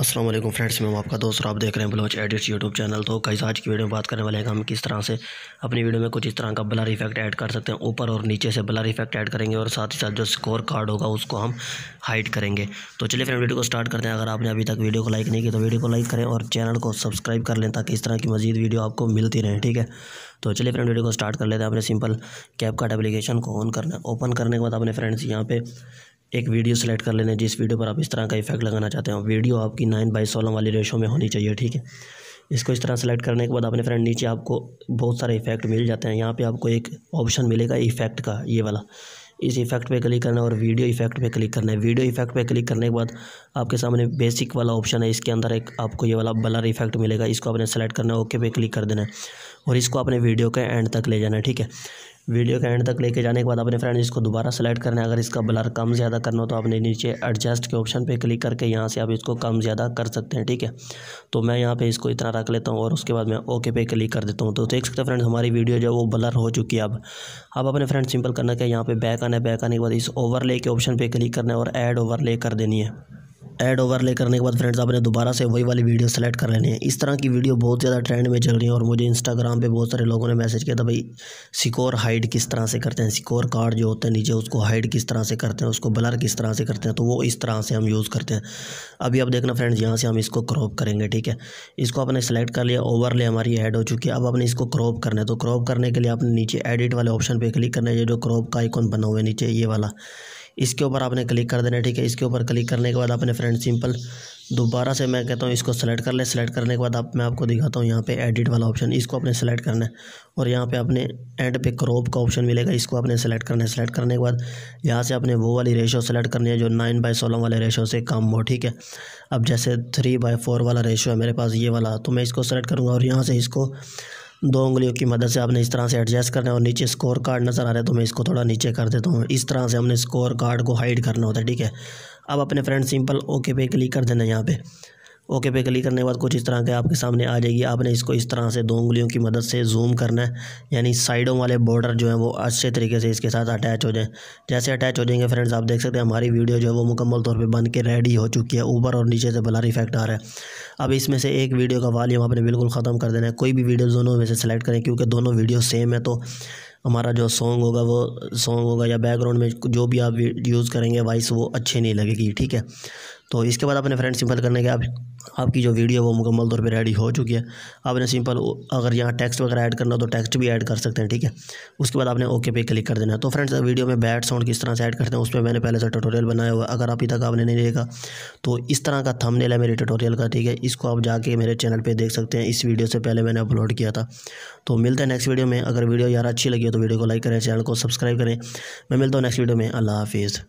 Aslam friends मैं आपका दोस्त और आप देख रहे हैं बलोच एडिट्स यूट्यूब चैनल तो कई आज की वीडियो में बात करने वाले हैं हम किस तरह से अपनी वीडियो में कुछ इस तरह का ब्लर इफेक्ट ऐड कर सकते हैं ऊपर और नीचे से ब्लर इफेक्ट ऐड करेंगे और साथ ही साथ जो स्कोर कार्ड होगा उसको हम हाइड करेंगे तो चलिए फ्रेंड वीडियो को स्टार्ट करते हैं अगर आपने अभी तक वीडियो को लाइक नहीं किया तो वीडियो को लाइक करें और चैनल को सब्सक्राइब कर लें ताकि इस तरह की मजीद वीडियो आपको मिलती रहे ठीक है तो चलिए फ्रेंड वीडियो को स्टार्ट कर लेते हैं अपने सिंपल कैप कार्ड एप्लीकेशन को ऑन करना ओपन करने के बाद अपने फ्रेंड्स यहाँ पर एक वीडियो सेलेक्ट कर लेना है जिस वीडियो पर आप इस तरह का इफेक्ट लगाना चाहते हो वीडियो आपकी नाइन बाई सोलह वाली रेशो में होनी चाहिए ठीक है इसको इस तरह सेलेक्ट करने के बाद अपने फ्रेंड नीचे आपको बहुत सारे इफेक्ट मिल जाते हैं यहाँ पे आपको एक ऑप्शन मिलेगा इफेक्ट का ये वाला इस इफेक्ट पे क्लिक करना है और वीडियो इफेक्ट पे क्लिक करना है वीडियो इफेक्ट पे क्लिक करने के बाद आपके सामने बेसिक वाला ऑप्शन है इसके अंदर एक आपको ये वाला बलर इफेक्ट मिलेगा इसको आपने सेलेक्ट करना है ओके पे क्लिक कर देना है और इसको आपने वीडियो के एंड तक ले जाना है ठीक है वीडियो के एंड तक लेके जाने के बाद अपने फ्रेंड इसको दोबारा सेलेक्ट करना है अगर इसका ब्लर कम ज़्यादा करना हो तो आपने नीचे एडजस्ट के ऑप्शन पे क्लिक करके यहाँ से आप इसको कम ज़्यादा कर सकते हैं ठीक है तो मैं यहाँ पे इसको इतना रख लेता हूँ और उसके बाद मैं ओके पे क्लिक कर देता हूँ तो देख सकते हैं फ्रेंड्स हमारी वीडियो जो है वो ब्लर हो चुकी है अब अब अपने फ्रेंड सिंपल करना क्या यहाँ पर बैक आना है बैक आने के बाद इस ओवर के ऑप्शन पर क्लिक करना है और एड ओवर कर देनी है ऐड ओवरले करने के बाद फ्रेंड्स आपने दोबारा से वही वाली वीडियो सेलेक्ट कर लेनी है इस तरह की वीडियो बहुत ज़्यादा ट्रेंड में चल रही है और मुझे इंस्टाग्राम पे बहुत सारे लोगों ने मैसेज किया था भाई सिकोर हाइड किस तरह से करते हैं सिकोर कार्ड जो होते हैं नीचे उसको हाइड किस तरह से करते हैं उसको ब्लर किस तरह से करते हैं तो वो इस तरह से हम यूज़ करते हैं अभी आप देखना फ्रेंड्स यहाँ से हम इसको क्रॉप करेंगे ठीक है इसको आपने सेलेक्ट कर लिया ओवरले हमारी ऐड हो चुकी है अब आपने इसको क्रॉप करना है तो क्रॉप करने के लिए आपने नीचे एडिट वाले ऑप्शन पर क्लिक करना है जो क्रॉप का आइकॉन बना हुआ है नीचे ये वाला इसके ऊपर आपने क्लिक कर देना ठीक है इसके ऊपर क्लिक करने के बाद आपने फ्रेंड सिंपल दोबारा से मैं कहता हूँ इसको सेलेक्ट कर लें सेलेक्ट करने के बाद आप मैं आपको दिखाता हूँ यहाँ पे एडिट वाला ऑप्शन इसको आपने सेलेक्ट करना है और यहाँ पे आपने एंड पे क्रॉप का ऑप्शन मिलेगा इसको आपने सेलेक्ट करना है सेलेक्ट करने के बाद यहाँ से आपने वो वाली रेशो सेलेक्ट करनी है जो नाइन बाई सोलह वाले रेशो से कम हो ठीक है अब जैसे थ्री बाई फोर वाला रेशो है मेरे पास ये वाला तो मैं इसको सेलेक्ट करूँगा और यहाँ से इसको दो उंगलियों की मदद से आपने इस तरह से एडजस्ट करना है और नीचे स्कोर कार्ड नज़र आ रहा है तो मैं इसको थोड़ा नीचे कर देता हूँ इस तरह से हमने स्कोर कार्ड को हाइड करना होता है ठीक है अब अपने फ्रेंड सिंपल ओके पे क्लिक कर देना यहाँ पर ओके पे क्लिक करने के बाद कुछ इस तरह के आपके सामने आ जाएगी आपने इसको इस तरह से दो उंगलियों की मदद से जूम करना है यानी साइडों वाले बॉर्डर जो है वो अच्छे तरीके से इसके साथ अटैच हो जाएं जैसे अटैच हो जाएंगे फ्रेंड्स आप देख सकते हैं हमारी वीडियो जो है वो मुकम्मल तौर पर बन के रेडी हो चुकी है ऊपर और नीचे से बलर इफेक्ट आ रहा है अब इसमें से एक वीडियो का वाली आपने बिल्कुल ख़त्म कर देना है कोई भी वीडियो दोनों में से सेलेक्ट करें क्योंकि दोनों वीडियो सेम है तो हमारा जो सॉन्ग होगा वो सॉन्ग होगा या बैकग्राउंड में जो भी आप यूज़ करेंगे वॉइस वो अच्छी नहीं लगेगी ठीक है तो इसके बाद अपने फ्रेंड सिंपल करने के आप आपकी जो वीडियो वो मुकम्मल तौर पे रेडी हो चुकी है आपने सिंपल अगर यहाँ टेक्स्ट वगैरह ऐड करना हो तो टेक्स्ट भी ऐड कर सकते हैं ठीक है उसके बाद आपने ओके पे क्लिक कर देना है तो फ्रेंड्स वीडियो में बैड साउंड किस तरह से ऐड करते हैं उस पर मैंने पहले से ट्यूटोरियल बनाया हुआ अगर अभी तक आपने नहीं देखा तो इस तरह का थंबनेल है मेरे ट्यूटोरियल का ठीक है इसको आप जाके मेरे चैनल पर देख सकते हैं इस वीडियो से पहले मैंने अपलोड किया था तो मिलते हैं नेक्स्ट वीडियो में अगर वीडियो यार अच्छी लगी तो वीडियो को लाइक करें चैनल को सब्सक्राइब करें मैं मिलता हूँ नेक्स्ट वीडियो में अल्लाह हाफिज़